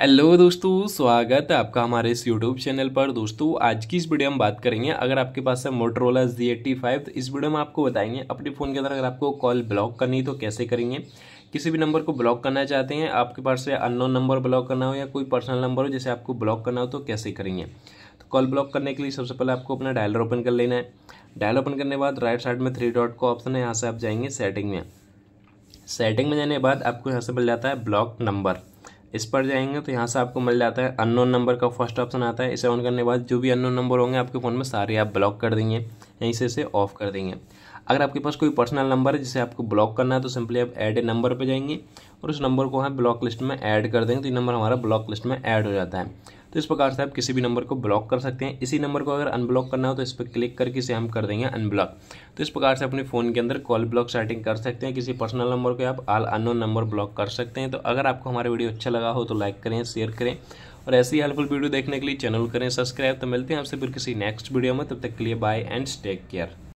hello दोस्तों स्वागत है आपका हमारे इस यूट्यूब चैनल पर दोस्तों आज की इस वीडियो में बात करेंगे अगर आपके पास है मोटरोला जी एट्टी फाइव तो इस वीडियो में आपको बताएंगे अपने फ़ोन के अंदर अगर आपको कॉल ब्लॉक करनी तो कैसे करेंगे किसी भी नंबर को ब्लॉक करना चाहते हैं आपके पास से अननोन नंबर ब्लॉक करना हो या कोई पर्सनल नंबर हो जैसे आपको ब्लॉक करना हो तो कैसे करेंगे तो कॉल ब्लॉक करने के लिए सबसे पहले आपको अपना डायलर ओपन कर लेना है डायल ओपन करने के बाद राइट साइड में थ्री डॉट का ऑप्शन है यहाँ से आप जाएंगे सेटिंग में सेटिंग में जाने के बाद आपको यहाँ से मिल जाता है ब्लॉक नंबर इस पर जाएंगे तो यहाँ से आपको मिल जाता है अननोन नंबर का फर्स्ट ऑप्शन आता है इसे ऑन करने के बाद जो भी अननोन नंबर होंगे आपके फ़ोन में सारे आप ब्लॉक कर देंगे यहीं से इसे ऑफ कर देंगे अगर आपके पास कोई पर्सनल नंबर है जिसे आपको ब्लॉक करना है तो सिंपली आप ऐड ए नंबर पर जाएंगे और उस नंबर को हम ब्लॉक लिस्ट में ऐड कर देंगे तो ये नंबर हमारा ब्लॉक लिस्ट में ऐड हो जाता है तो इस प्रकार से आप किसी भी नंबर को ब्लॉक कर सकते हैं इसी नंबर को अगर अनब्लॉक करना हो तो इस पर क्लिक करके इसे हम कर देंगे अनब्लॉक तो इस प्रकार से अपने फ़ोन के अंदर कॉल ब्लॉक सेटिंग कर सकते हैं किसी पर्सनल नंबर को आप आल अनोन नंबर ब्लॉक कर सकते हैं तो अगर आपको हमारा वीडियो अच्छा लगा हो तो लाइक करें शेयर करें और ऐसी हेल्पफुल वीडियो देखने के लिए चैनल करें सब्सक्राइब तो मिलते हैं आपसे फिर किसी नेक्स्ट वीडियो में तब तक के लिए बाय एंड टेक केयर